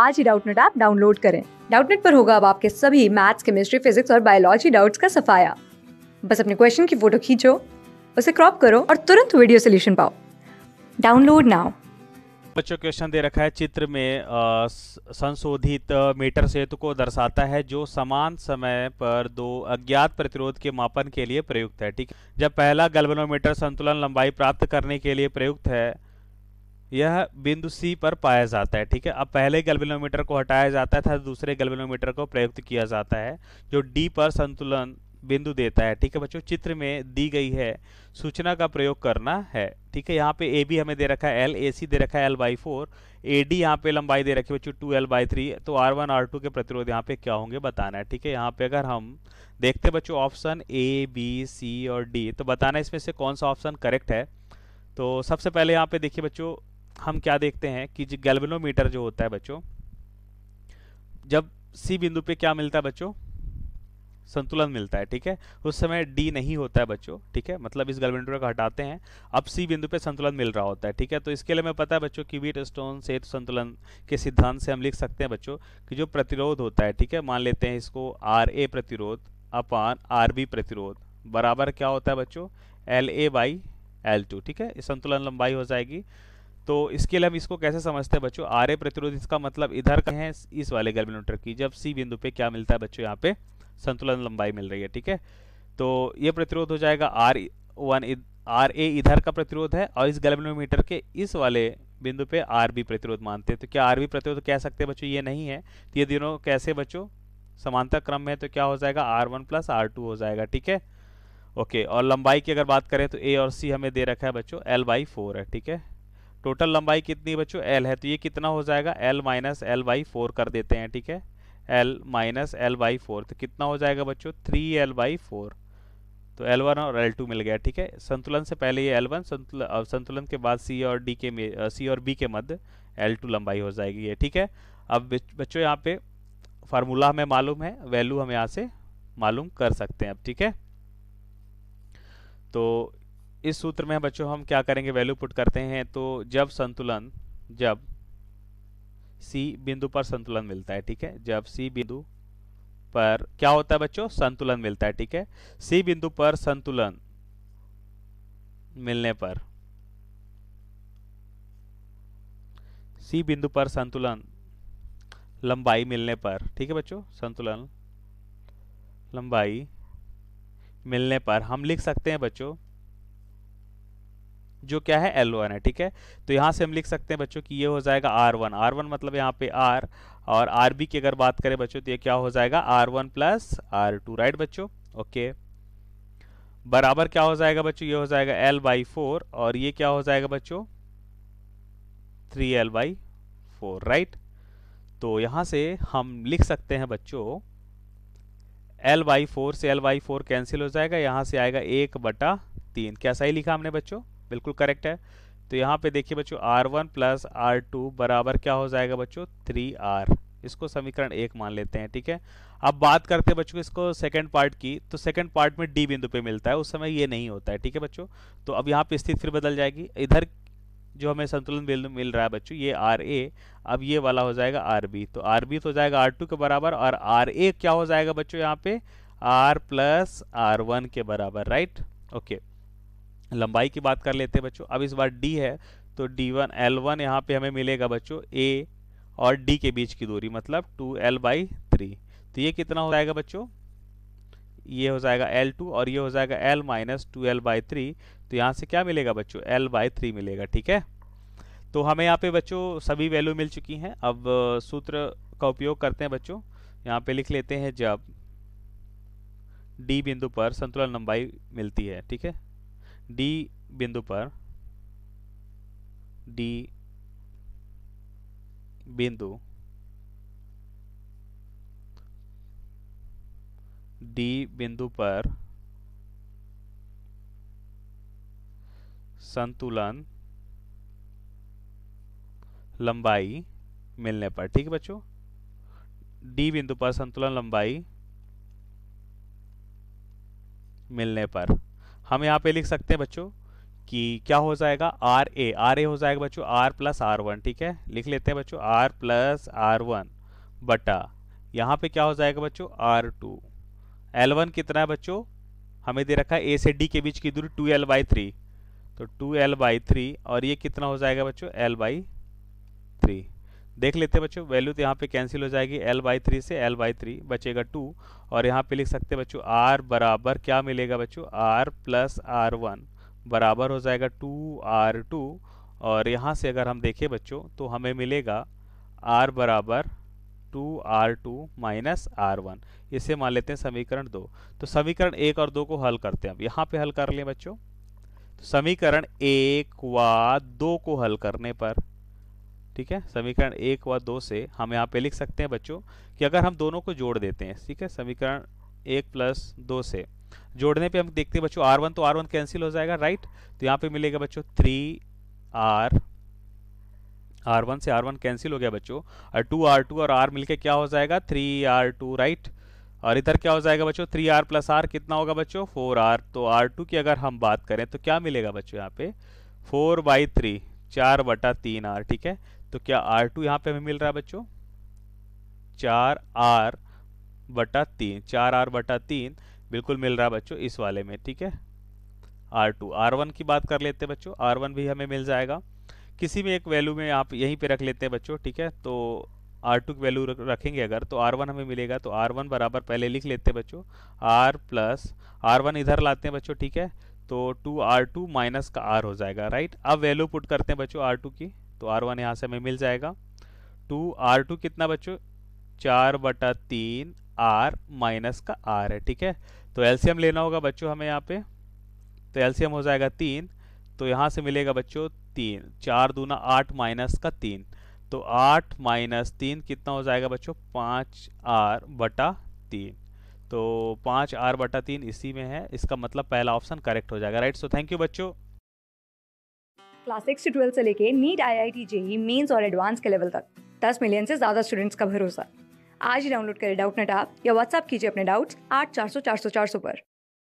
आज ही Doubtnut app download करें डाउटनेट पर होगा अब आपके सभी मैथ्स केमिस्ट्री फिजिक्स और बायोलॉजी डाउट्स का सफाया बस अपने क्वेश्चन की फोटो खींचो उसे क्रॉप करो और तुरंत वीडियो सोल्यूशन पाओ डाउनलोड नाउ बच्चों क्वेश्चन दे रखा है चित्र में संशोधित मीटर सेतु को दर्शाता है जो समान समय पर दो अज्ञात प्रतिरोध के मापन के लिए प्रयुक्त है ठीक जब पहला गलवनोमीटर संतुलन लंबाई प्राप्त करने के लिए प्रयुक्त है यह बिंदु सी पर पाया जाता है ठीक है अब पहले गलबिलोमीटर को हटाया जाता तथा दूसरे गलबिलोमीटर को प्रयुक्त किया जाता है जो डी पर संतुलन बिंदु देता है ठीक है बच्चों चित्र में दी गई है सूचना का प्रयोग करना है ठीक है यहाँ पे ए बी हमें दे रखा है एल ए सी दे रखा है L by four A D यहाँ पे लंबाई दे रखी है बच्चों टू एल बाई थ्री तो आर वन आर टू के प्रतिरोध यहाँ पे क्या होंगे बताना है ठीक है यहाँ पे अगर हम देखते बच्चों ऑप्शन ए बी सी और डी तो बताना इसमें से कौन सा ऑप्शन करेक्ट है तो सबसे पहले यहाँ पे देखिए बच्चों हम क्या देखते हैं कि गैल्वेनोमीटर जो होता है बच्चों जब सी बिंदु पे क्या मिलता है बच्चों संतुलन मिलता है ठीक है उस समय डी नहीं होता है बच्चों ठीक है मतलब इस गलवेंडोर को हटाते हैं अब सी बिंदु पे संतुलन मिल रहा होता है ठीक है तो इसके लिए मैं पता है बच्चों की वीट स्टोन से संतुलन के सिद्धांत से हम लिख सकते हैं बच्चों कि जो प्रतिरोध होता है ठीक है मान लेते हैं इसको आर ए प्रतिरोध अपान आर बी प्रतिरोध बराबर क्या होता है बच्चों L A by L two ठीक है संतुलन लंबाई हो जाएगी तो इसके लिए हम इसको कैसे समझते हैं बच्चों आर ए प्रतिरोध इसका मतलब इधर का है इस वाले गर्मिनोटर की जब सी बिंदु पे क्या मिलता है बच्चों यहाँ पे संतुलन लंबाई मिल रही है ठीक है तो ये प्रतिरोध हो जाएगा आर वन आर ए इधर का प्रतिरोध है और इस गर्मिनोमीटर के इस वाले बिंदु पे आर बी प्रतिरोध मानते हैं तो क्या आर बी प्रतिरोध कह सकते हैं बच्चों ये नहीं है तो ये दोनों कैसे बच्चों समांतर क्रम में है तो क्या हो जाएगा R one plus R two हो जाएगा ठीक है ओके और लंबाई की अगर बात करें तो ए और सी हमें दे रखा है बच्चों एल बाई फोर है ठीक है टोटल लंबाई कितनी बच्चों एल है तो ये कितना हो जाएगा L minus L by four कर देते हैं ठीक है L minus L by four तो कितना हो जाएगा बच्चों थ्री एल बाई फोर तो एल वन और एल टू मिल गया ठीक है संतुलन से पहले ये एल वन संतुलन संतुलन के बाद सी और डी के सी और बी के मध्य एल टू लंबाई हो जाएगी ये ठीक है अब बच्चों यहाँ पे फार्मूला हमें मालूम है वैल्यू हम यहाँ से मालूम कर सकते हैं अब ठीक है तो इस सूत्र में बच्चों हम क्या करेंगे वैल्यू पुट करते हैं तो जब संतुलन जब सी बिंदु पर संतुलन मिलता है ठीक है जब सी बिंदु पर क्या होता है बच्चों संतुलन मिलता है ठीक है सी बिंदु पर संतुलन मिलने पर सी बिंदु पर संतुलन लंबाई मिलने पर ठीक है बच्चों संतुलन लंबाई मिलने पर हम लिख सकते हैं बच्चों जो क्या है एल है ठीक है तो यहाँ से हम लिख सकते हैं बच्चों कि ये हो जाएगा आर वन आर वन मतलब यहाँ पे आर और आर बी की अगर बात करें बच्चों तो ये क्या हो जाएगा R one plus R two right बच्चों ओके बराबर क्या हो जाएगा बच्चों ये हो जाएगा एल बाई फोर और ये क्या हो जाएगा बच्चों three L by four right तो यहाँ से हम लिख सकते हैं बच्चों एल बाई फोर से एल बाई फोर कैंसिल हो जाएगा यहाँ से आएगा एक बटा तीन क्या सही लिखा हमने बच्चों बिल्कुल करेक्ट है तो यहाँ पे देखिए बच्चों R one plus R two बराबर क्या हो जाएगा बच्चों थ्री आर इसको समीकरण एक मान लेते हैं ठीक है अब बात करते हैं बच्चों इसको सेकंड पार्ट की तो सेकंड पार्ट में डी बिंदु पे मिलता है उस समय ये नहीं होता है ठीक है बच्चों तो अब यहाँ पे स्थिति फिर बदल जाएगी इधर जो हमें संतुलन बिंदु मिल रहा है बच्चों ये आर ए अब ये वाला हो जाएगा आर बी तो आर बी तो हो जाएगा आर टू के बराबर और आर ए क्या हो जाएगा बच्चों यहाँ पे आर प्लस आर वन के बराबर राइट ओके लंबाई की बात कर लेते हैं बच्चों अब इस बार डी है तो डी वन एल वन यहाँ पर हमें मिलेगा बच्चों ए और डी के बीच की दूरी मतलब टू एल बाई थ्री तो ये कितना हो जाएगा बच्चों ये हो जाएगा एल टू और ये हो जाएगा L minus two L by three तो यहाँ से क्या मिलेगा बच्चों एल बाई थ्री मिलेगा ठीक है तो हमें यहाँ पे बच्चों सभी वैल्यू मिल चुकी हैं अब सूत्र का उपयोग करते हैं बच्चों यहाँ पे लिख लेते हैं जब डी बिंदु पर संतुलन लंबाई मिलती है ठीक है डी बिंदु पर डी बिंदु डी बिंदु पर संतुलन लंबाई मिलने पर ठीक है बच्चों डी बिंदु पर संतुलन लंबाई मिलने पर हम यहाँ पे लिख सकते हैं बच्चों कि क्या हो जाएगा आर ए आर ए हो जाएगा बच्चों आर प्लस आर वन ठीक है लिख लेते हैं बच्चों आर प्लस आर वन बटा यहाँ पे क्या हो जाएगा बच्चों आर टू एल वन कितना है बच्चों हमें दे रखा है ए से डी के बीच की दूरी टू एल बाई थ्री तो टू एल बाई थ्री और ये कितना हो जाएगा बच्चों एल बाई थ्री देख लेते हैं बच्चों वैल्यू तो यहाँ पे कैंसिल हो जाएगी एल बाई थ्री से एल बाई थ्री बचेगा टू और यहाँ पे लिख सकते हैं बच्चों आर बराबर क्या मिलेगा बच्चों आर प्लस आर वन बराबर हो जाएगा टू आर टू और यहाँ से अगर हम देखें बच्चों तो हमें मिलेगा आर बराबर two R two minus R one इसे मान लेते हैं समीकरण दो तो समीकरण एक और दो को हल करते हैं अब यहाँ पे हल कर लें बच्चों तो समीकरण एक व दो को हल करने पर ठीक है समीकरण एक व दो से हम यहाँ पे लिख सकते हैं बच्चों कि अगर हम दोनों को जोड़ देते हैं ठीक है समीकरण एक प्लस दो से जोड़ने पे हम देखते हैं बच्चों आर वन तो आर वन कैंसिल हो जाएगा राइट तो यहाँ पे मिलेगा बच्चों थ्री आर आर वन से आर वन कैंसिल हो गया बच्चों और टू आर टू और आर मिलके क्या हो जाएगा थ्री आर टू राइट और इधर क्या हो जाएगा बच्चों थ्री आर प्लस आर कितना होगा बच्चों फोर आर तो आर टू की अगर हम बात करें तो क्या मिलेगा बच्चों यहाँ पे फोर बाई थ्री चार बटा तीन आर ठीक है तो क्या आर टू यहाँ पे हमें मिल रहा है बच्चों चार आर बटा तीन चार आर बटा तीन बिल्कुल मिल रहा है बच्चों इस वाले में ठीक है आर टू आर वन की बात कर लेते हैं बच्चों आर वन भी हमें मिल जाएगा किसी भी एक वैल्यू में आप यहीं पे रख लेते हैं बच्चों ठीक है तो आर टू की वैल्यू रखेंगे अगर तो आर वन हमें मिलेगा तो आर वन बराबर पहले लिख लेते हैं बच्चों आर प्लस आर वन इधर लाते हैं बच्चों ठीक है तो टू आर टू माइनस का आर हो जाएगा राइट अब वैल्यू पुट करते हैं बच्चों आर टू की तो आर वन यहाँ से हमें मिल जाएगा टू आर टू कितना बच्चों चार बटा तीन आर माइनस का आर है ठीक है तो एलसीएम लेना होगा बच्चों हमें यहाँ पे तो एलसीएम हो जाएगा तीन तो यहाँ से मिलेगा बच्चों तीन चार दूना आठ माइनस का तीन तो आठ माइनस तीन कितना हो जाएगा बच्चों पाँच आर बटा तीन तो पाँच आर बटा तीन इसी में है इसका मतलब पहला ऑप्शन करेक्ट हो जाएगा राइट सो थैंक यू बच्चों क्लास सिक्स से ट्वेल्थ से लेके NEET I I T JEE mains और एडवांस के लेवल तक दस मिलियन से ज़्यादा स्टूडेंट्स का भरोसा आज ही डाउनलोड करें डाउट नेट आप या व्हाट्सअप कीजिए अपने डाउट्स आठ चार सौ चार सौ चार सौ पर